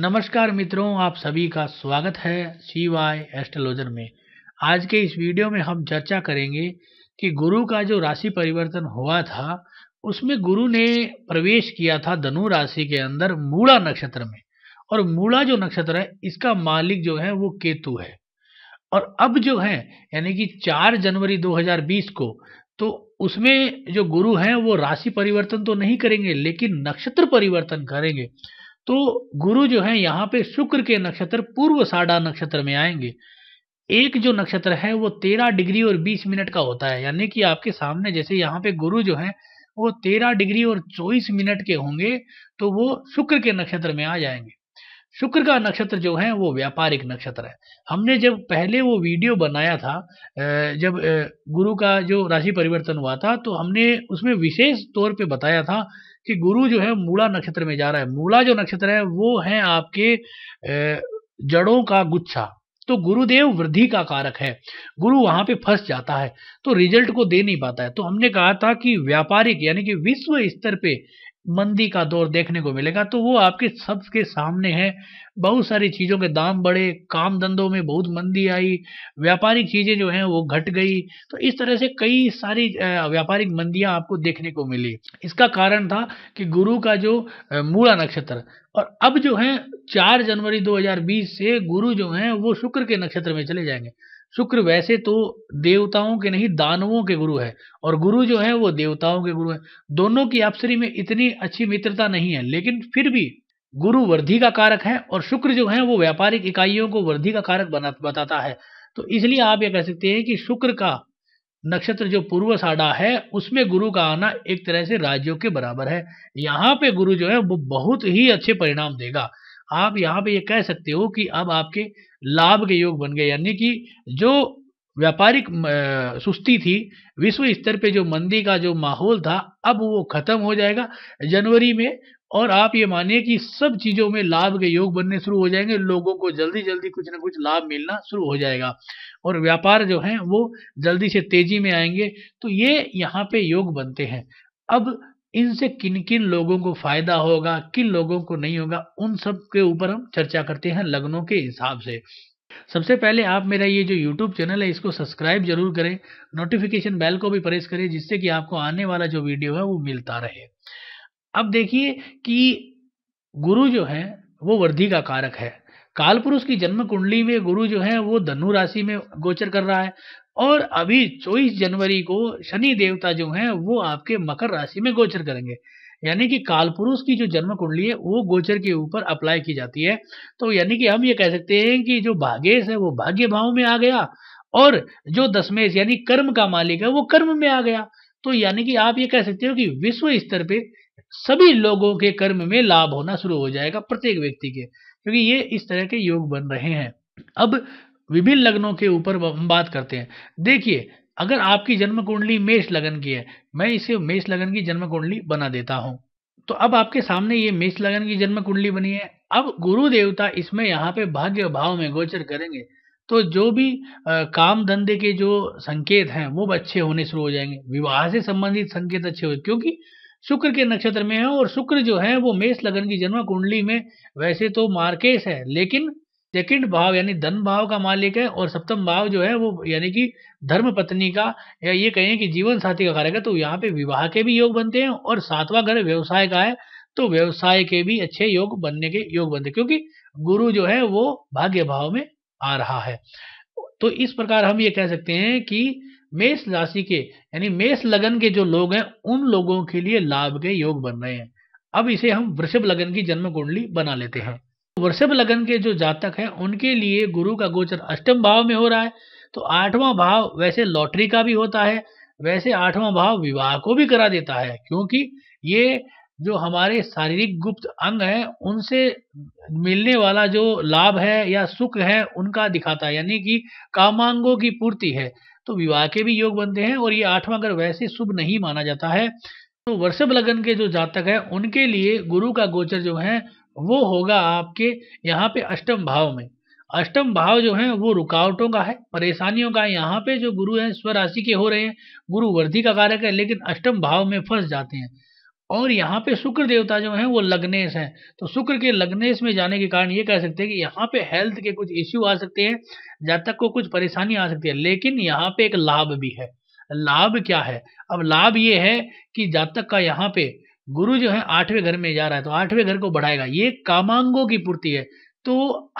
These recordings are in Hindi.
नमस्कार मित्रों आप सभी का स्वागत है सी वाई एस्ट्रोलॉजर में आज के इस वीडियो में हम चर्चा करेंगे कि गुरु का जो राशि परिवर्तन हुआ था उसमें गुरु ने प्रवेश किया था धनु राशि के अंदर मूड़ा नक्षत्र में और मूड़ा जो नक्षत्र है इसका मालिक जो है वो केतु है और अब जो है यानी कि 4 जनवरी 2020 को तो उसमें जो गुरु हैं वो राशि परिवर्तन तो नहीं करेंगे लेकिन नक्षत्र परिवर्तन करेंगे तो गुरु जो है यहाँ पे शुक्र के नक्षत्र पूर्व साढ़ा नक्षत्र में आएंगे एक जो नक्षत्र है वो तेरह डिग्री और बीस मिनट का होता है यानी कि आपके सामने जैसे यहाँ पे गुरु जो है वो तेरह डिग्री और चौबीस मिनट के होंगे तो वो शुक्र के नक्षत्र में आ जाएंगे शुक्र का नक्षत्र जो है वो व्यापारिक नक्षत्र है हमने जब पहले वो वीडियो बनाया था जब गुरु का जो राशि परिवर्तन हुआ था तो हमने उसमें विशेष तौर पे बताया था कि गुरु जो है मूला नक्षत्र में जा रहा है मूला जो नक्षत्र है वो है आपके जड़ों का गुच्छा तो गुरुदेव वृद्धि का कारक है गुरु वहां पे फंस जाता है तो रिजल्ट को दे नहीं पाता है तो हमने कहा था कि व्यापारिक यानी कि विश्व स्तर पे मंदी का दौर देखने को मिलेगा तो वो आपके सबके सामने है बहुत सारी चीज़ों के दाम बढ़े काम धंधों में बहुत मंदी आई व्यापारिक चीज़ें जो हैं वो घट गई तो इस तरह से कई सारी व्यापारिक मंदियाँ आपको देखने को मिली इसका कारण था कि गुरु का जो मूला नक्षत्र और अब जो है चार जनवरी 2020 से गुरु जो हैं वो शुक्र के नक्षत्र में चले जाएंगे शुक्र वैसे तो देवताओं के नहीं दानवों के गुरु है और गुरु जो है वो देवताओं के गुरु है दोनों की आपसरी में इतनी अच्छी मित्रता नहीं है लेकिन फिर भी गुरु वृद्धि का कारक है और शुक्र जो है वो व्यापारिक इकाइयों को वृद्धि का कारक बना बताता है तो इसलिए आप ये कह सकते हैं कि शुक्र का नक्षत्र जो पूर्व साढ़ा है उसमें गुरु का आना एक तरह से राज्यों के बराबर है यहाँ पे गुरु जो है वो बहुत ही अच्छे परिणाम देगा आप यहाँ पे ये कह सकते हो कि अब आपके लाभ के योग बन गए यानी कि जो व्यापारिक सुस्ती थी विश्व स्तर पे जो मंदी का जो माहौल था अब वो खत्म हो जाएगा जनवरी में और आप ये मानिए कि सब चीज़ों में लाभ के योग बनने शुरू हो जाएंगे लोगों को जल्दी जल्दी कुछ ना कुछ लाभ मिलना शुरू हो जाएगा और व्यापार जो है वो जल्दी से तेजी में आएंगे तो ये यहाँ पे योग बनते हैं अब इनसे किन किन लोगों को फायदा होगा किन लोगों को नहीं होगा उन सब के ऊपर हम चर्चा करते हैं लग्नों के हिसाब से सबसे पहले आप मेरा ये जो YouTube चैनल है इसको सब्सक्राइब जरूर करें नोटिफिकेशन बेल को भी प्रेस करें जिससे कि आपको आने वाला जो वीडियो है वो मिलता रहे अब देखिए कि गुरु जो है वो वृद्धि का कारक है काल पुरुष की जन्म कुंडली में गुरु जो है वो धनु राशि में गोचर कर रहा है और अभी चौबीस जनवरी को शनि देवता जो हैं वो आपके मकर राशि में गोचर करेंगे यानी कि कालपुरुष की जो जन्म कुंडली है वो गोचर के ऊपर अप्लाई की जाती है तो यानी कि हम ये कह सकते हैं कि जो भाग्यश है वो भाग्य भाव में आ गया और जो दशमेश यानी कर्म का मालिक है वो कर्म में आ गया तो यानी कि आप ये कह सकते हो कि विश्व स्तर पर सभी लोगों के कर्म में लाभ होना शुरू हो जाएगा प्रत्येक व्यक्ति के क्योंकि ये इस तरह के योग बन रहे हैं अब विभिन्न लग्नों के ऊपर हम बात करते हैं देखिए अगर आपकी जन्म कुंडली मेष लगन की है मैं इसे मेष लगन की जन्म कुंडली बना देता हूँ तो अब आपके सामने ये मेष लगन की जन्म कुंडली बनी है अब गुरु देवता इसमें यहाँ पे भाग्य भाव में गोचर करेंगे तो जो भी आ, काम धंधे के जो संकेत हैं वो अच्छे होने शुरू हो जाएंगे विवाह से संबंधित संकेत अच्छे हो क्योंकि शुक्र के नक्षत्र में है और शुक्र जो है वो मेष लगन की जन्म कुंडली में वैसे तो मार्केश है लेकिन सेकंड भाव यानी धन भाव का मालिक है और सप्तम भाव जो है वो यानी कि धर्म पत्नी का या ये कहें कि जीवन साथी का कारक तो यहाँ पे विवाह के भी योग बनते हैं और सातवां घर व्यवसाय का है तो व्यवसाय के भी अच्छे योग बनने के योग बनते क्योंकि गुरु जो है वो भाग्य भाव में आ रहा है तो इस प्रकार हम ये कह सकते हैं कि मेष राशि के यानी मेष लगन के जो लोग हैं उन लोगों के लिए लाभ के योग बन रहे हैं अब इसे हम वृषभ लगन की जन्म कुंडली बना लेते हैं वृषभ लगन के जो जातक हैं उनके लिए गुरु का गोचर अष्टम भाव में हो रहा है तो आठवां भाव वैसे लॉटरी का भी होता है वैसे आठवां भाव विवाह को भी करा देता है क्योंकि ये जो हमारे शारीरिक गुप्त अंग है उनसे मिलने वाला जो लाभ है या सुख है उनका दिखाता है यानी कि कामांगों की पूर्ति है तो विवाह के भी योग बनते हैं और ये आठवां अगर वैसे शुभ नहीं माना जाता है तो वर्षभ लगन के जो जातक है उनके लिए गुरु का गोचर जो है वो होगा आपके यहाँ पे अष्टम भाव में अष्टम भाव जो है वो रुकावटों का है परेशानियों का है यहाँ पे जो गुरु है स्वराशि के हो रहे हैं गुरु वर्धि का कारक है लेकिन अष्टम भाव में फंस जाते हैं और यहाँ पे शुक्र देवता जो हैं वो लग्नेश हैं तो शुक्र के लग्नेश में जाने के कारण ये कह सकते हैं कि यहाँ पे हेल्थ के कुछ इश्यू आ सकते हैं जातक को कुछ परेशानी आ सकती है लेकिन यहाँ पे एक लाभ भी है लाभ क्या है अब लाभ ये है कि जातक का यहाँ पे गुरु जो है आठवें घर में जा रहा है तो आठवें घर को बढ़ाएगा ये कामांगों की पूर्ति है तो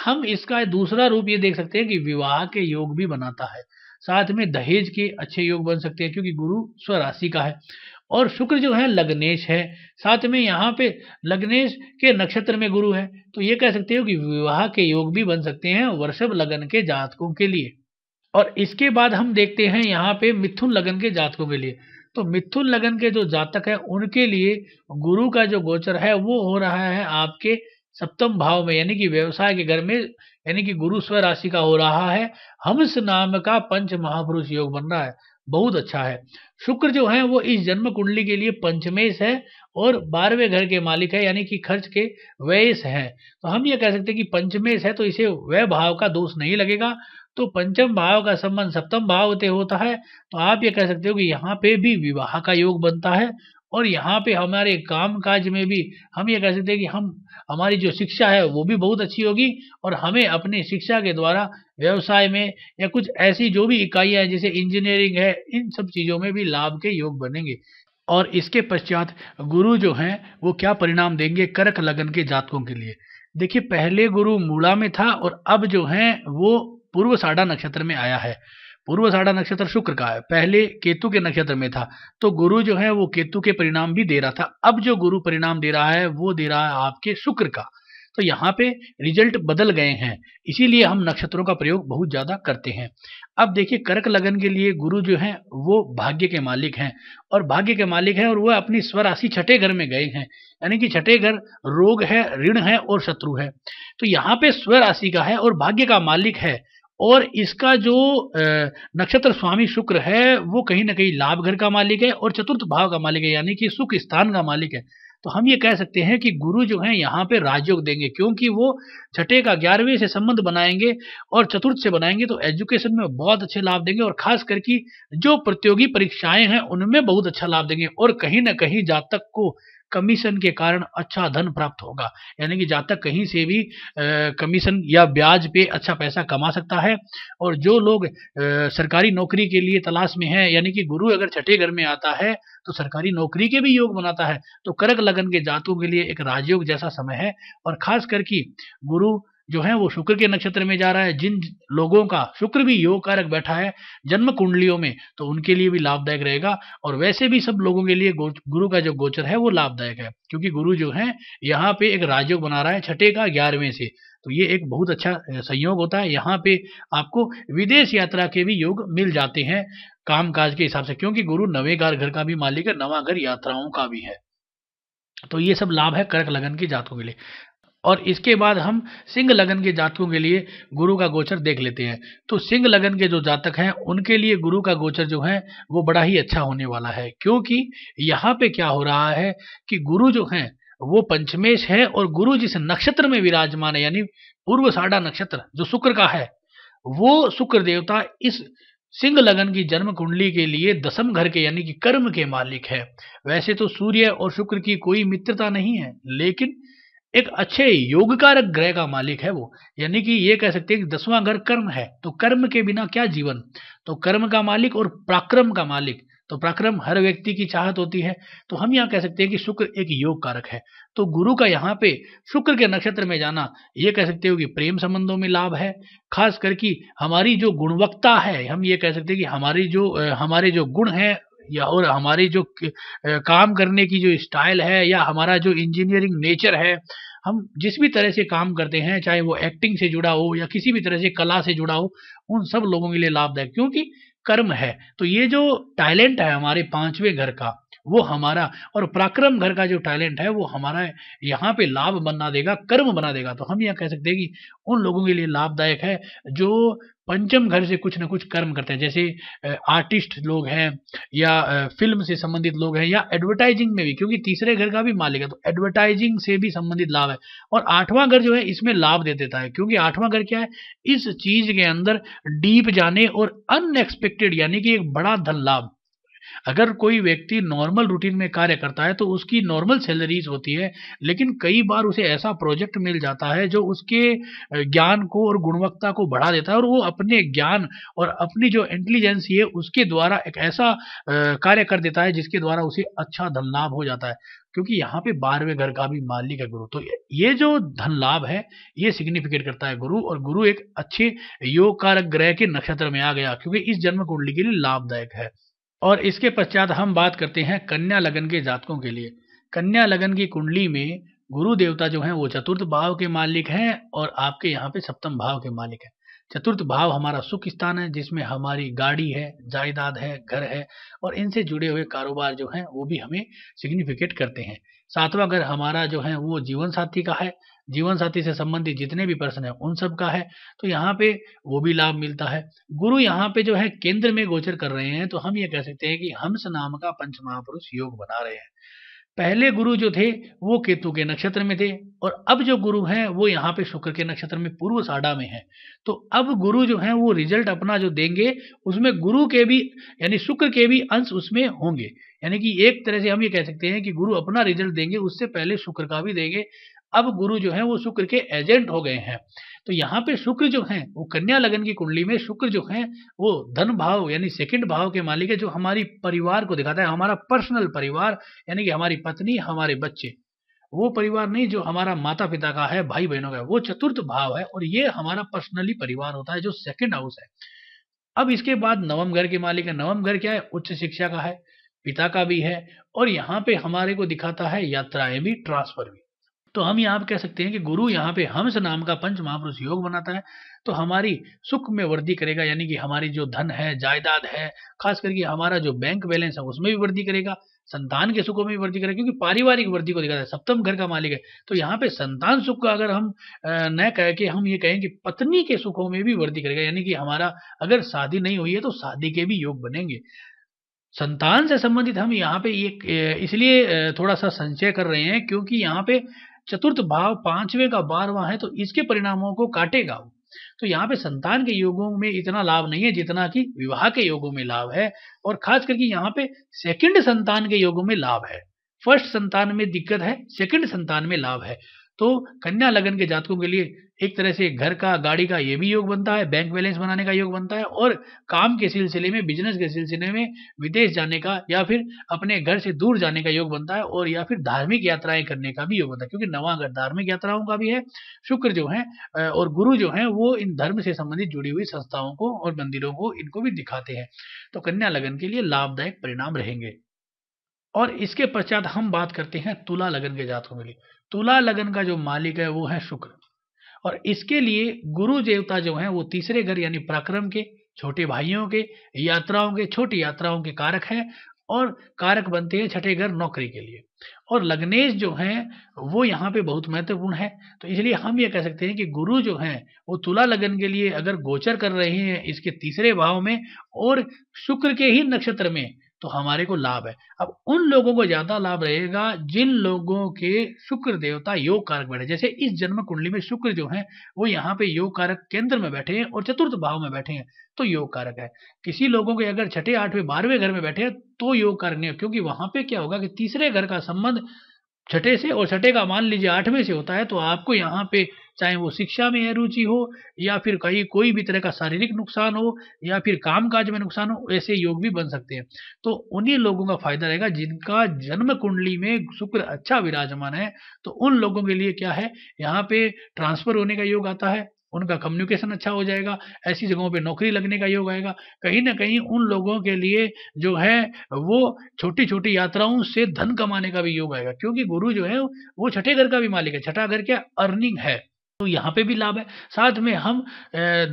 हम इसका दूसरा रूप ये देख सकते हैं कि विवाह के योग भी बनाता है साथ में दहेज के अच्छे योग बन सकते हैं क्योंकि गुरु स्वराशि का है और शुक्र जो है लग्नेश है साथ में यहाँ पे लग्नेश के नक्षत्र में गुरु है तो ये कह सकते हो कि विवाह के योग भी बन सकते हैं वर्षभ लगन के जातकों के लिए और इसके बाद हम देखते हैं यहाँ पे मिथुन लगन के जातकों के लिए तो मिथुन लगन के जो जातक है उनके लिए गुरु का जो गोचर है वो हो रहा है आपके सप्तम भाव में यानी कि व्यवसाय के घर में यानी कि गुरु स्व राशि का हो रहा है हमस नाम का पंच महापुरुष योग बन रहा है बहुत अच्छा है शुक्र जो है वो इस जन्म कुंडली के लिए पंचमेश है और बारहवें घर के मालिक है यानी कि खर्च के वयेश है तो हम ये कह सकते हैं कि पंचमेश है तो इसे वह भाव का दोष नहीं लगेगा तो पंचम भाव का संबंध सप्तम भाव से होता है तो आप ये कह सकते हो कि यहाँ पे भी विवाह का योग बनता है और यहाँ पे हमारे काम काज में भी हम ये कह सकते हैं कि हम हमारी जो शिक्षा है वो भी बहुत अच्छी होगी और हमें अपनी शिक्षा के द्वारा व्यवसाय में या कुछ ऐसी जो भी इकाइयाँ जैसे इंजीनियरिंग है इन सब चीज़ों में भी लाभ के योग बनेंगे और इसके पश्चात गुरु जो हैं वो क्या परिणाम देंगे करक लगन के जातकों के लिए देखिए पहले गुरु मूला में था और अब जो हैं वो पूर्व साढ़ा नक्षत्र में आया है पूर्व साढ़ा नक्षत्र शुक्र का है पहले केतु के नक्षत्र में था तो गुरु जो है वो केतु के परिणाम भी दे रहा था अब जो गुरु परिणाम दे रहा है वो दे रहा है आपके शुक्र का तो यहाँ पे रिजल्ट बदल गए हैं इसीलिए हम नक्षत्रों का प्रयोग बहुत ज़्यादा करते हैं अब देखिए कर्क लगन के लिए गुरु जो हैं वो भाग्य के मालिक हैं और भाग्य के मालिक हैं और वह अपनी स्वराशि छठे घर में गए हैं यानी कि छठे घर रोग है ऋण है और शत्रु है तो यहाँ पे स्वराशि का है और भाग्य का मालिक है और इसका जो नक्षत्र स्वामी शुक्र है वो कहीं ना कहीं लाभ घर का मालिक है और चतुर्थ भाव का मालिक है यानी कि सुख स्थान का मालिक है तो हम ये कह सकते हैं कि गुरु जो है यहाँ पे राजयोग देंगे क्योंकि वो छठे का ग्यारहवें से संबंध बनाएंगे और चतुर्थ से बनाएंगे तो एजुकेशन में बहुत अच्छे लाभ देंगे और खास करके जो प्रतियोगी परीक्षाएं हैं उनमें बहुत अच्छा लाभ देंगे और कहीं ना कहीं जातक को कमीशन के कारण अच्छा धन प्राप्त होगा यानी कि जातक कहीं से भी कमीशन या ब्याज पे अच्छा पैसा कमा सकता है और जो लोग सरकारी नौकरी के लिए तलाश में है यानी कि गुरु अगर छठे घर में आता है तो सरकारी नौकरी के भी योग बनाता है तो करक लगन के जातों के लिए एक राजयोग जैसा समय है और खास करके गुरु जो है वो शुक्र के नक्षत्र में जा रहा है जिन लोगों का शुक्र भी योग कारक बैठा है जन्म कुंडलियों में तो उनके लिए भी लाभदायक रहेगा और वैसे भी सब लोगों के लिए गुरु का जो गोचर है वो लाभदायक है क्योंकि गुरु जो है यहाँ पे एक राजयोग बना रहा है छठे का ग्यारहवें से तो ये एक बहुत अच्छा संयोग होता है यहाँ पे आपको विदेश यात्रा के भी योग मिल जाते हैं काम काज के हिसाब से क्योंकि गुरु नवे घर घर का भी मालिक है नवा घर यात्राओं का भी है तो ये सब लाभ है कर्क लगन की जातकों के लिए और इसके बाद हम सिंह लगन के जातकों के लिए गुरु का गोचर देख लेते हैं तो सिंह लगन के जो जातक हैं उनके लिए गुरु का गोचर जो है वो बड़ा ही अच्छा होने वाला है क्योंकि यहाँ पे क्या हो रहा है कि गुरु जो हैं वो पंचमेश है और गुरु जिस नक्षत्र में विराजमान है यानी पूर्व साढ़ा नक्षत्र जो शुक्र का है वो शुक्र देवता इस सिंह लगन की जन्म कुंडली के लिए दसम घर के यानी कि कर्म के मालिक है वैसे तो सूर्य और शुक्र की कोई मित्रता नहीं है लेकिन एक अच्छे योग कारक ग्रह का मालिक है वो यानी कि ये कह सकते हैं कि दसवां घर कर्म है तो कर्म के बिना क्या जीवन तो कर्म का मालिक और प्राक्रम का मालिक तो प्राक्रम हर व्यक्ति की चाहत होती है तो हम यहाँ कह सकते हैं कि शुक्र एक योग कारक है तो गुरु का यहाँ पे शुक्र के नक्षत्र में जाना ये कह सकते हो कि प्रेम संबंधों में लाभ है खास करके हमारी जो गुणवत्ता है हम ये कह सकते हैं कि हमारी जो हमारे जो गुण हैं या और हमारी जो काम करने की जो स्टाइल है या हमारा जो इंजीनियरिंग नेचर है हम जिस भी तरह से काम करते हैं चाहे वो एक्टिंग से जुड़ा हो या किसी भी तरह से कला से जुड़ा हो उन सब लोगों के लिए लाभदायक क्योंकि कर्म है तो ये जो टैलेंट है हमारे पांचवें घर का वो हमारा और पराक्रम घर का जो टैलेंट है वो हमारा यहाँ पे लाभ बना देगा कर्म बना देगा तो हम यह कह सकते हैं कि उन लोगों के लिए लाभदायक है जो पंचम घर से कुछ ना कुछ कर्म करते हैं जैसे आर्टिस्ट लोग हैं या फिल्म से संबंधित लोग हैं या एडवर्टाइजिंग में भी क्योंकि तीसरे घर का भी मालिक है तो एडवर्टाइजिंग से भी संबंधित लाभ है और आठवां घर जो है इसमें लाभ दे देता है क्योंकि आठवां घर क्या है इस चीज के अंदर डीप जाने और अनएक्सपेक्टेड यानी कि एक बड़ा धन लाभ अगर कोई व्यक्ति नॉर्मल रूटीन में कार्य करता है तो उसकी नॉर्मल सैलरीज होती है लेकिन कई बार उसे ऐसा प्रोजेक्ट मिल जाता है जो उसके ज्ञान को और गुणवत्ता को बढ़ा देता है और वो अपने ज्ञान और अपनी जो इंटेलिजेंसी है उसके द्वारा एक ऐसा कार्य कर देता है जिसके द्वारा उसे अच्छा धन लाभ हो जाता है क्योंकि यहाँ पे बारहवें घर का भी मालिक है गुरु तो ये जो धन लाभ है ये सिग्निफिकेट करता है गुरु और गुरु एक अच्छे योग कारक ग्रह के नक्षत्र में आ गया क्योंकि इस जन्म कुंडली के लिए लाभदायक है और इसके पश्चात हम बात करते हैं कन्या लगन के जातकों के लिए कन्या लगन की कुंडली में गुरु देवता जो हैं वो चतुर्थ भाव के मालिक हैं और आपके यहाँ पे सप्तम भाव के मालिक हैं चतुर्थ भाव हमारा सुख स्थान है जिसमें हमारी गाड़ी है जायदाद है घर है और इनसे जुड़े हुए कारोबार जो हैं वो भी हमें सिग्निफिकेट करते हैं सातवां घर हमारा जो है वो जीवन साथी का है जीवन साथी से संबंधित जितने भी प्रश्न है उन सब का है तो यहाँ पे वो भी लाभ मिलता है गुरु यहाँ पे जो है केंद्र में गोचर कर रहे हैं तो हम ये कह सकते हैं कि हंस नाम का पंच महापुरुष योग बना रहे हैं पहले गुरु जो थे वो केतु के नक्षत्र में थे और अब जो गुरु हैं वो यहाँ पे शुक्र के नक्षत्र में पूर्व साढ़ा में हैं तो अब गुरु जो हैं वो रिजल्ट अपना जो देंगे उसमें गुरु के भी यानी शुक्र के भी अंश उसमें होंगे यानी कि एक तरह से हम ये कह सकते हैं कि गुरु अपना रिजल्ट देंगे उससे पहले शुक्र का भी देंगे अब गुरु जो है वो शुक्र के एजेंट हो गए हैं तो यहाँ पे शुक्र जो है वो कन्या लगन की कुंडली में शुक्र जो है वो धन भाव यानी सेकंड भाव के मालिक है जो हमारी परिवार को दिखाता है हमारा पर्सनल परिवार यानी कि हमारी पत्नी हमारे बच्चे वो परिवार नहीं जो हमारा माता पिता का है भाई बहनों का है वो चतुर्थ भाव है और ये हमारा पर्सनली परिवार होता है जो सेकंड हाउस है अब इसके बाद नवम घर के मालिक है नवम घर क्या है उच्च शिक्षा का है पिता का भी है और यहाँ पे हमारे को दिखाता है यात्राएं भी ट्रांसफर भी तो हम यहाँ पे कह सकते हैं कि गुरु यहाँ पे हंस नाम का पंच महापुरुष योग बनाता है तो हमारी सुख में वृद्धि करेगा यानी कि हमारी जो धन है जायदाद है खास करके हमारा जो बैंक बैलेंस है उसमें भी वृद्धि करेगा संतान के सुखों में भी वृद्धि करेगा क्योंकि पारिवारिक वृद्धि को दिखाता है सप्तम घर का मालिक है तो यहाँ पे संतान सुख का अगर हम न कह के हम ये कहें कि पत्नी के सुखों में भी वृद्धि करेगा यानी कि हमारा अगर शादी नहीं हुई है तो शादी के भी योग बनेंगे संतान से संबंधित हम यहाँ पे ये इसलिए थोड़ा सा संचय कर रहे हैं क्योंकि यहाँ पे चतुर्थ भाव पांचवें का बारवा है तो इसके परिणामों को काटेगा वो तो यहाँ पे संतान के योगों में इतना लाभ नहीं है जितना कि विवाह के योगों में लाभ है और खास करके यहाँ पे सेकंड संतान के योगों में लाभ है फर्स्ट संतान में दिक्कत है सेकंड संतान में लाभ है तो कन्या लगन के जातकों के लिए एक तरह से घर का गाड़ी का ये भी योग बनता है बैंक बैलेंस बनाने का योग बनता है और काम के सिलसिले में बिजनेस के सिलसिले में विदेश जाने का या फिर अपने घर से दूर जाने का योग बनता है और या फिर धार्मिक यात्राएं करने का भी योग बनता है क्योंकि नवा घर धार्मिक यात्राओं का भी है शुक्र जो है और गुरु जो है वो इन धर्म से संबंधित जुड़ी हुई संस्थाओं को और मंदिरों को इनको भी दिखाते हैं तो कन्या लगन के लिए लाभदायक परिणाम रहेंगे और इसके पश्चात हम बात करते हैं तुला लगन के जातकों के लिए तुला लगन का जो मालिक है वो है शुक्र और इसके लिए गुरु देवता जो हैं वो तीसरे घर यानी पराक्रम के छोटे भाइयों के यात्राओं के छोटी यात्राओं के कारक हैं और कारक बनते हैं छठे घर नौकरी के लिए और लग्नेश जो हैं वो यहाँ पे बहुत महत्वपूर्ण है तो इसलिए हम ये कह सकते हैं कि गुरु जो हैं वो तुला लगन के लिए अगर गोचर कर रहे हैं इसके तीसरे भाव में और शुक्र के ही नक्षत्र में तो हमारे को लाभ है अब उन लोगों को ज्यादा लाभ रहेगा जिन लोगों के शुक्र देवता योग कारक बैठे जैसे इस जन्म कुंडली में शुक्र जो है वो यहाँ पे योग कारक केंद्र में बैठे हैं और चतुर्थ भाव में बैठे हैं तो योग कारक है किसी लोगों के अगर छठे आठवें बारहवें घर में बैठे हैं तो योग कारक नहीं क्योंकि वहां पे क्या होगा कि तीसरे घर का संबंध छठे से और छठे का मान लीजिए आठवें से होता है तो आपको यहाँ पे चाहे वो शिक्षा में रुचि हो या फिर कहीं कोई भी तरह का शारीरिक नुकसान हो या फिर काम काज में नुकसान हो ऐसे योग भी बन सकते हैं तो उन्हीं लोगों का फायदा रहेगा जिनका जन्म कुंडली में शुक्र अच्छा विराजमान है तो उन लोगों के लिए क्या है यहाँ पे ट्रांसफर होने का योग आता है उनका कम्युनिकेशन अच्छा हो जाएगा ऐसी जगहों पे नौकरी लगने का योग आएगा कहीं ना कहीं उन लोगों के लिए जो है वो छोटी छोटी यात्राओं से धन कमाने का भी योग आएगा क्योंकि गुरु जो है वो छठे घर का भी मालिक है छठा घर क्या अर्निंग है तो यहाँ पे भी लाभ है साथ में हम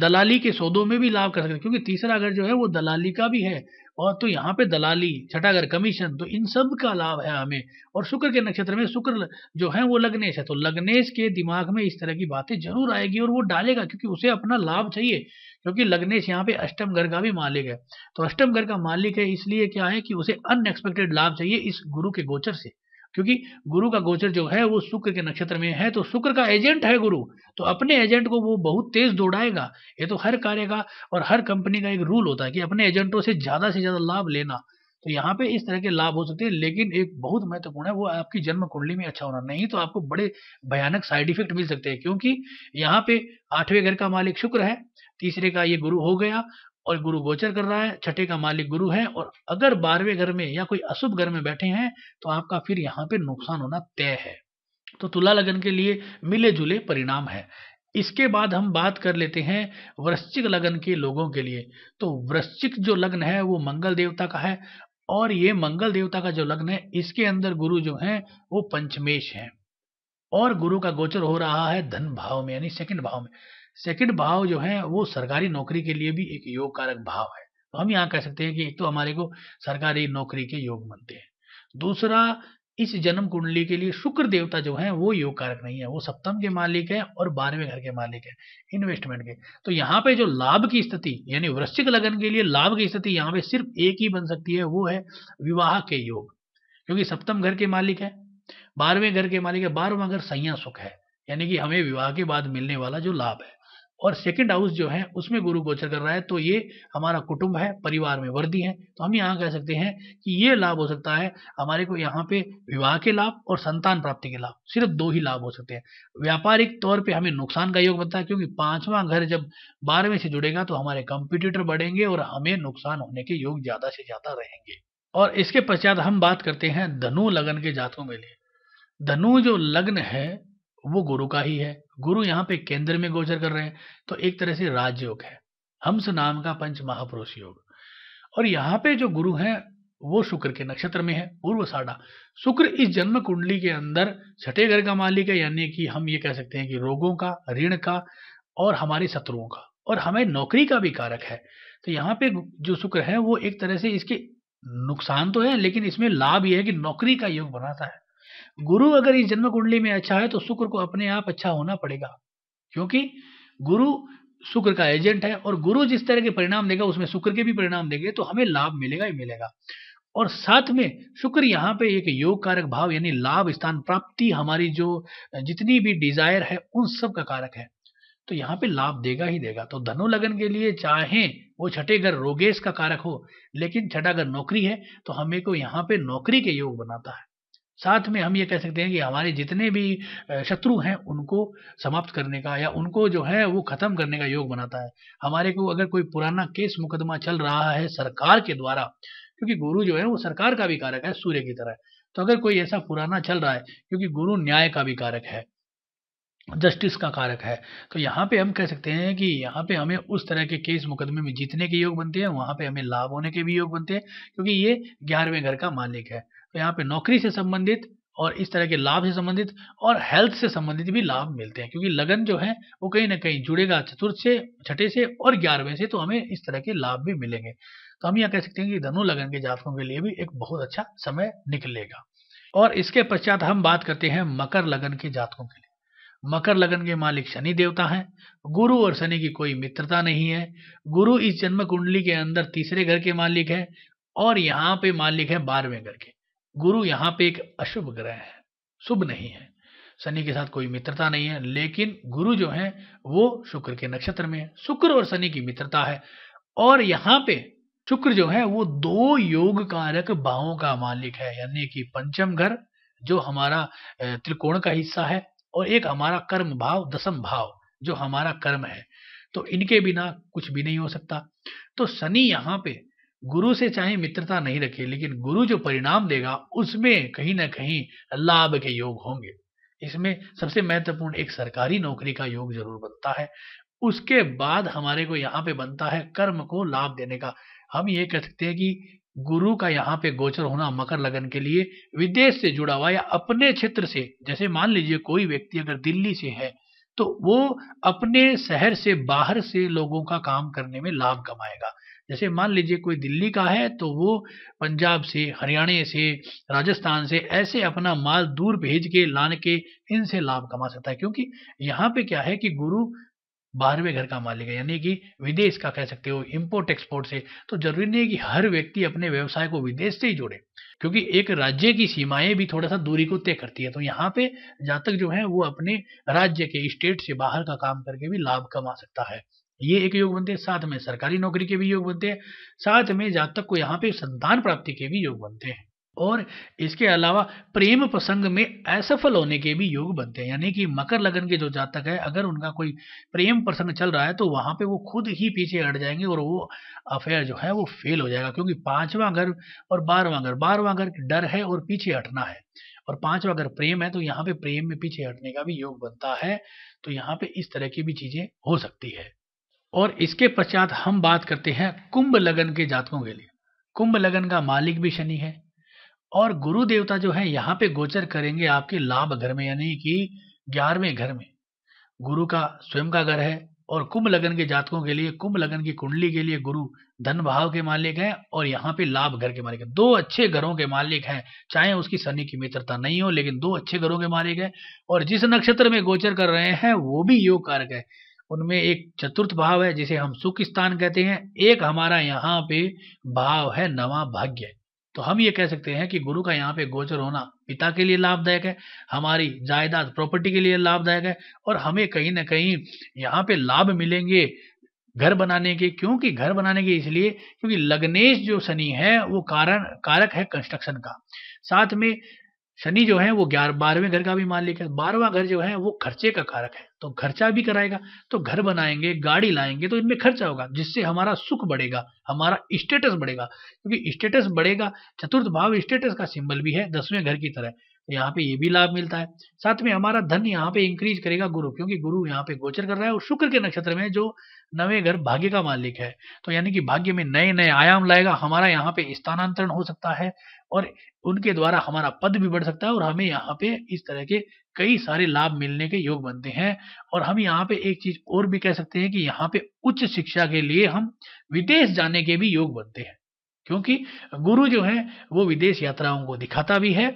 दलाली के सौदों में भी लाभ कर सकते हैं क्योंकि तीसरा घर जो है वो दलाली का भी है और तो यहाँ पे दलाली छठा घर कमीशन तो इन सब का लाभ है हमें और शुक्र के नक्षत्र में शुक्र जो है वो लग्नेश है तो लग्नेश के दिमाग में इस तरह की बातें जरूर आएगी और वो डालेगा क्योंकि उसे अपना लाभ चाहिए क्योंकि लग्नेश यहाँ पे अष्टम घर का भी मालिक है तो अष्टम घर का मालिक है इसलिए क्या है कि उसे अनएक्सपेक्टेड लाभ चाहिए इस गुरु के गोचर से क्योंकि गुरु का गोचर जो है वो शुक्र के नक्षत्र में है तो शुक्र का एजेंट है गुरु तो अपने एजेंट को वो बहुत तेज दौड़ाएगा ये तो हर कार्य का और हर कंपनी का एक रूल होता है कि अपने एजेंटों से ज़्यादा से ज़्यादा लाभ लेना तो यहाँ पे इस तरह के लाभ हो सकते हैं लेकिन एक बहुत महत्वपूर्ण है वो आपकी जन्म कुंडली में अच्छा होना नहीं तो आपको बड़े भयानक साइड इफेक्ट मिल सकते हैं क्योंकि यहाँ पे आठवें घर का मालिक शुक्र है तीसरे का ये गुरु हो गया और गुरु गोचर कर रहा है छठे का मालिक गुरु है और अगर बारहवें घर में या कोई अशुभ घर में बैठे हैं तो आपका फिर यहाँ पे नुकसान होना तय है तो तुला लगन के लिए मिले जुले परिणाम है इसके बाद हम बात कर लेते हैं वृश्चिक लगन के लोगों के लिए तो वृश्चिक जो लग्न है वो मंगल देवता का है और ये मंगल देवता का जो लग्न है इसके अंदर गुरु जो है वो पंचमेश है और गुरु का गोचर हो रहा है धन भाव में यानी सेकंड भाव में सेकंड भाव जो है वो सरकारी नौकरी के लिए भी एक योग कारक भाव है तो हम यहाँ कह सकते हैं कि एक तो हमारे को सरकारी नौकरी के योग बनते हैं दूसरा इस जन्म कुंडली के लिए शुक्र देवता जो है वो योग कारक नहीं है वो सप्तम के मालिक है और बारहवें घर के मालिक है इन्वेस्टमेंट के तो यहाँ पे जो लाभ की स्थिति यानी वृश्चिक लगन के लिए लाभ की स्थिति यहाँ पे सिर्फ एक ही बन सकती है वो है विवाह के योग क्योंकि सप्तम घर के मालिक है बारहवें घर के मालिक है बारहवा घर संया सुख है यानी कि हमें विवाह के बाद मिलने वाला जो लाभ है और सेकंड हाउस जो है उसमें गुरु गोचर कर रहा है तो ये हमारा कुटुंब है परिवार में वर्दी है तो हम यहाँ कह सकते हैं कि ये लाभ हो सकता है हमारे को यहाँ पे विवाह के लाभ और संतान प्राप्ति के लाभ सिर्फ दो ही लाभ हो सकते हैं व्यापारिक तौर पर हमें नुकसान का योग बनता है क्योंकि पांचवा घर जब बारहवें से जुड़ेगा तो हमारे कंपिटिटर बढ़ेंगे और हमें नुकसान होने के योग ज़्यादा से ज़्यादा रहेंगे और इसके पश्चात हम बात करते हैं धनु लगन के जातकों के लिए धनु जो लग्न है वो गुरु का ही है गुरु यहाँ पे केंद्र में गोचर कर रहे हैं तो एक तरह से राजयोग है हंस नाम का पंच महापुरुष योग और यहाँ पे जो गुरु हैं वो शुक्र के नक्षत्र में है पूर्व साढ़ा शुक्र इस जन्म कुंडली के अंदर छठे घर का मालिक है यानी कि हम ये कह सकते हैं कि रोगों का ऋण का और हमारे शत्रुओं का और हमें नौकरी का भी कारक है तो यहाँ पे जो शुक्र है वो एक तरह से इसके नुकसान तो है लेकिन इसमें लाभ यह है कि नौकरी का योग बनाता है गुरु अगर इस जन्म कुंडली में अच्छा है तो शुक्र को अपने आप अच्छा होना पड़ेगा क्योंकि गुरु शुक्र का एजेंट है और गुरु जिस तरह के परिणाम देगा उसमें शुक्र के भी परिणाम देंगे तो हमें लाभ मिलेगा ही मिलेगा और साथ में शुक्र यहाँ पे एक योग कारक भाव यानी लाभ स्थान प्राप्ति हमारी जो जितनी भी डिजायर है उन सब का कारक है तो यहाँ पे लाभ देगा ही देगा तो धनु लगन के लिए चाहे वो छठे घर रोगेश का कारक हो लेकिन छठा घर नौकरी है तो हमें को यहाँ पे नौकरी के योग बनाता है साथ में हम ये कह सकते हैं कि हमारे जितने भी शत्रु हैं उनको समाप्त करने का या उनको जो है वो ख़त्म करने का योग बनाता है हमारे को अगर कोई पुराना केस मुकदमा चल रहा है सरकार के द्वारा क्योंकि गुरु जो है वो सरकार का भी कारक है सूर्य की तरह तो अगर कोई ऐसा पुराना चल रहा है क्योंकि गुरु न्याय का भी कारक है जस्टिस का कारक है तो यहाँ पे हम कह सकते हैं कि यहाँ पे हमें उस तरह के केस मुकदमे में जीतने के योग बनते हैं वहाँ पे हमें लाभ होने के भी योग बनते हैं क्योंकि ये ग्यारहवें घर का मालिक है तो यहाँ पे नौकरी से संबंधित और इस तरह के लाभ से संबंधित और हेल्थ से संबंधित भी लाभ मिलते हैं क्योंकि लगन जो है वो कहीं ना कहीं जुड़ेगा चतुर्थ से छठे से और ग्यारहवें से तो हमें इस तरह के लाभ भी मिलेंगे तो हम यह कह सकते हैं कि धनु लगन के जातकों के लिए भी एक बहुत अच्छा समय निकलेगा और इसके पश्चात हम बात करते हैं मकर लगन के जातकों के लिए मकर लगन के मालिक शनि देवता हैं गुरु और शनि की कोई मित्रता नहीं है गुरु इस जन्म कुंडली के अंदर तीसरे घर के मालिक है और यहाँ पे मालिक है बारहवें घर के गुरु यहाँ पे एक अशुभ ग्रह है शुभ नहीं है शनि के साथ कोई मित्रता नहीं है लेकिन गुरु जो है वो शुक्र के नक्षत्र में है शुक्र और शनि की मित्रता है और यहाँ पे शुक्र जो है वो दो योग कारक भावों का मालिक है यानी कि पंचम घर जो हमारा त्रिकोण का हिस्सा है और एक हमारा कर्म भाव दसम भाव जो हमारा कर्म है तो इनके बिना कुछ भी नहीं हो सकता तो शनि यहाँ पे गुरु से चाहे मित्रता नहीं रखे लेकिन गुरु जो परिणाम देगा उसमें कहीं ना कहीं लाभ के योग होंगे इसमें सबसे महत्वपूर्ण एक सरकारी नौकरी का योग जरूर बनता है उसके बाद हमारे को यहाँ पे बनता है कर्म को लाभ देने का हम ये कह सकते हैं कि गुरु का यहाँ पे गोचर होना मकर लगन के लिए विदेश से जुड़ा हुआ या अपने क्षेत्र से जैसे मान लीजिए कोई व्यक्ति अगर दिल्ली से है तो वो अपने शहर से बाहर से लोगों का काम करने में लाभ कमाएगा जैसे मान लीजिए कोई दिल्ली का है तो वो पंजाब से हरियाणा से राजस्थान से ऐसे अपना माल दूर भेज के लान के इनसे लाभ कमा सकता है क्योंकि यहाँ पे क्या है कि गुरु बारहवें घर का मालिक है यानी कि विदेश का कह सकते हो इम्पोर्ट एक्सपोर्ट से तो जरूरी नहीं है कि हर व्यक्ति अपने व्यवसाय को विदेश से ही जोड़े क्योंकि एक राज्य की सीमाएं भी थोड़ा सा दूरी को तय करती है तो यहाँ पे जातक जो है वो अपने राज्य के स्टेट से बाहर का काम करके भी लाभ कमा सकता है ये एक योग बनते हैं साथ में सरकारी नौकरी के भी योग बनते हैं साथ में जातक को यहाँ पे संतान प्राप्ति के भी योग बनते हैं और इसके अलावा प्रेम प्रसंग में असफल होने के भी योग बनते हैं यानी कि मकर लगन के जो जातक है अगर उनका कोई प्रेम प्रसंग चल रहा है तो वहाँ पे वो खुद ही पीछे हट जाएंगे और वो अफेयर जो है वो फेल हो जाएगा क्योंकि पांचवा घर और बारहवा घर बारहवा घर डर है और पीछे हटना है और पांचवा घर प्रेम है तो यहाँ पे प्रेम में पीछे हटने का भी योग बनता है तो यहाँ पे इस तरह की भी चीजें हो सकती है और इसके पश्चात हम बात करते हैं कुंभ लगन के जातकों के लिए कुंभ लगन का मालिक भी शनि है और गुरु देवता जो है यहाँ पे गोचर करेंगे आपके लाभ घर में यानी कि ग्यारहवें घर में गुरु का स्वयं का घर है और कुंभ लगन के जातकों के लिए कुंभ लगन की कुंडली के लिए गुरु धन भाव के मालिक हैं और यहाँ पे लाभ घर के मालिक हैं दो अच्छे घरों के मालिक हैं चाहे उसकी शनि की मित्रता नहीं हो लेकिन दो अच्छे घरों के मालिक हैं और जिस नक्षत्र में गोचर कर रहे हैं वो भी योग कारक है उनमें एक चतुर्थ भाव है जिसे हम सुख स्थान कहते हैं एक हमारा यहाँ पे भाव है नवा भाग्य तो हम ये कह सकते हैं कि गुरु का यहाँ पे गोचर होना पिता के लिए लाभदायक है हमारी जायदाद प्रॉपर्टी के लिए लाभदायक है और हमें कहीं ना कहीं यहाँ पे लाभ मिलेंगे घर बनाने के क्योंकि घर बनाने के इसलिए क्योंकि लग्नेश जो शनि है वो कारण कारक है कंस्ट्रक्शन का साथ में शनि जो है वो ग्यारह बारहवें घर का भी मालिक है बारहवा घर जो है वो खर्चे का कारक है तो खर्चा भी कराएगा तो घर बनाएंगे गाड़ी लाएंगे तो इनमें खर्चा होगा जिससे हमारा सुख बढ़ेगा हमारा स्टेटस बढ़ेगा क्योंकि स्टेटस बढ़ेगा चतुर्थ भाव स्टेटस का सिंबल भी है दसवें घर की तरह यहाँ पे ये भी लाभ मिलता है साथ में हमारा धन यहाँ पे इंक्रीज करेगा गुरु क्योंकि गुरु यहाँ पे गोचर कर रहा है और शुक्र के नक्षत्र में जो नवे घर भाग्य का मालिक है तो यानी कि भाग्य में नए नए आयाम लाएगा हमारा यहाँ पे स्थानांतरण हो सकता है और उनके द्वारा हमारा पद भी बढ़ सकता है और हमें यहाँ पे इस तरह के कई सारे लाभ मिलने के योग बनते हैं और हम यहाँ पे एक चीज और भी कह सकते हैं कि यहाँ पे उच्च शिक्षा के लिए हम विदेश जाने के भी योग बनते हैं क्योंकि गुरु जो है वो विदेश यात्राओं को दिखाता भी है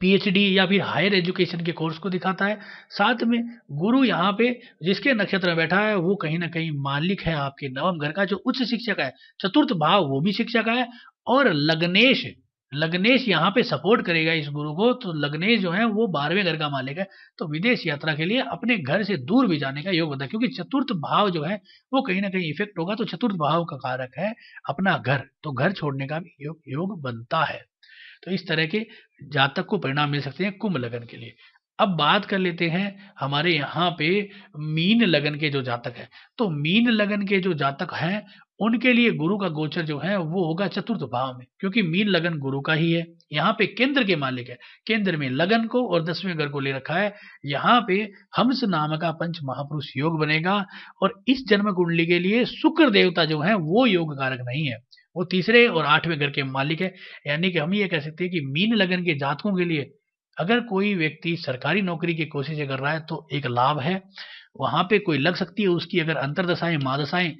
पीएचडी या फिर हायर एजुकेशन के कोर्स को दिखाता है साथ में गुरु यहाँ पे जिसके नक्षत्र में बैठा है वो कहीं ना कहीं मालिक है आपके नवम घर का जो उच्च शिक्षक है चतुर्थ भाव वो भी शिक्षक है और लग्नेश लग्नेश यहाँ पे सपोर्ट करेगा इस गुरु को तो लग्नेश जो है वो बारहवें घर का मालिक है तो विदेश यात्रा के लिए अपने घर से दूर भी जाने का योग होता है क्योंकि चतुर्थ भाव जो है वो कहीं ना कहीं इफेक्ट होगा तो चतुर्थ भाव का कारक है अपना घर तो घर छोड़ने का भी योग योग बनता है तो इस तरह के जातक को परिणाम मिल सकते हैं कुंभ लगन के लिए अब बात कर लेते हैं हमारे यहाँ पे मीन लगन के जो जातक है तो मीन लगन के जो जातक हैं उनके लिए गुरु का गोचर जो है वो होगा चतुर्थ भाव में क्योंकि मीन लगन गुरु का ही है यहाँ पे केंद्र के मालिक है केंद्र में लगन को और दसवें घर को ले रखा है यहाँ पे हंस नाम का पंच महापुरुष योग बनेगा और इस जन्म कुंडली के लिए शुक्र देवता जो है वो योग कारक नहीं है वो तीसरे और आठवें घर के मालिक है यानी कि हम ये कह सकते हैं कि मीन लगन के जातकों के लिए अगर कोई व्यक्ति सरकारी नौकरी की कोशिश कर रहा है तो एक लाभ है वहां पे कोई लग सकती है उसकी अगर अंतरदशाएं महादशाएं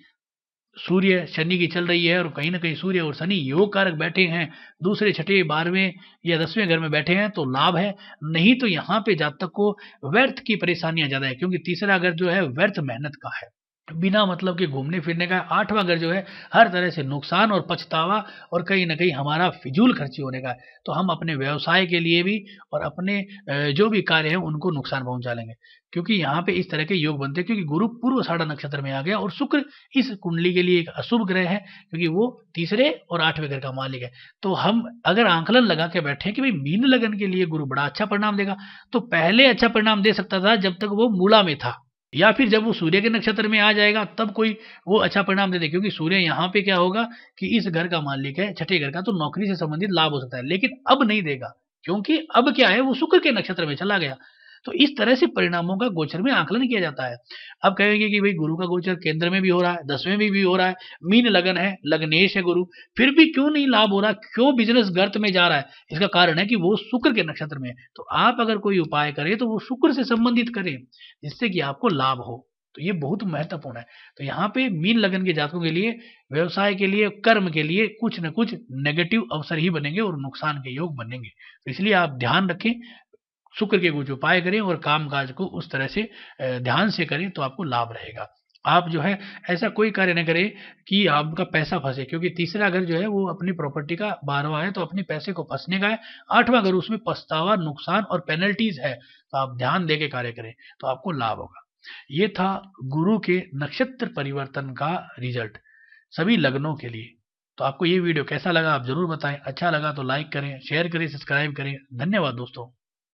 सूर्य शनि की चल रही है और कहीं ना कहीं सूर्य और शनि योग कारक बैठे हैं दूसरे छठे बारहवें या दसवें घर में बैठे हैं तो लाभ है नहीं तो यहाँ पे जातक को व्यर्थ की परेशानियां ज़्यादा है क्योंकि तीसरा घर जो है व्यर्थ मेहनत का है बिना मतलब के घूमने फिरने का आठवां घर जो है हर तरह से नुकसान और पछतावा और कहीं ना कहीं हमारा फिजूल खर्ची होने का है तो हम अपने व्यवसाय के लिए भी और अपने जो भी कार्य हैं उनको नुकसान पहुंचा लेंगे क्योंकि यहाँ पे इस तरह के योग बनते हैं क्योंकि गुरु पूर्व साढ़ा नक्षत्र में आ गया और शुक्र इस कुंडली के लिए एक अशुभ ग्रह है क्योंकि वो तीसरे और आठवें घर का मालिक है तो हम अगर आंकलन लगा के बैठे कि भाई मीन लगन के लिए गुरु बड़ा अच्छा परिणाम देगा तो पहले अच्छा परिणाम दे सकता था जब तक वो मूला में था या फिर जब वो सूर्य के नक्षत्र में आ जाएगा तब कोई वो अच्छा परिणाम दे दे क्योंकि सूर्य यहाँ पे क्या होगा कि इस घर का मालिक है छठे घर का तो नौकरी से संबंधित लाभ हो सकता है लेकिन अब नहीं देगा क्योंकि अब क्या है वो शुक्र के नक्षत्र में चला गया तो इस तरह से परिणामों का गोचर में आकलन किया जाता है अब कहेंगे कि भाई गुरु का गोचर केंद्र में भी हो रहा है दसवें में भी हो रहा है मीन लगन है लग्नेश है गुरु फिर भी क्यों नहीं लाभ हो रहा क्यों बिजनेस गर्त में जा रहा है इसका कारण है कि वो शुक्र के नक्षत्र में है तो आप अगर कोई उपाय करें तो वो शुक्र से संबंधित करें जिससे कि आपको लाभ हो तो ये बहुत महत्वपूर्ण है तो यहाँ पे मीन लगन के जातकों के लिए व्यवसाय के लिए कर्म के लिए कुछ न कुछ नेगेटिव अवसर ही बनेंगे और नुकसान के योग बनेंगे तो इसलिए आप ध्यान रखें शुक्र के कुछ उपाय करें और काम काज को उस तरह से ध्यान से करें तो आपको लाभ रहेगा आप जो है ऐसा कोई कार्य न करें कि आपका पैसा फंसे क्योंकि तीसरा घर जो है वो अपनी प्रॉपर्टी का बारहवा है तो अपने पैसे को फंसने का है आठवां घर उसमें पछतावा नुकसान और पेनल्टीज है तो आप ध्यान दे के कार्य करें तो आपको लाभ होगा ये था गुरु के नक्षत्र परिवर्तन का रिजल्ट सभी लग्नों के लिए तो आपको ये वीडियो कैसा लगा आप जरूर बताएं अच्छा लगा तो लाइक करें शेयर करें सब्सक्राइब करें धन्यवाद दोस्तों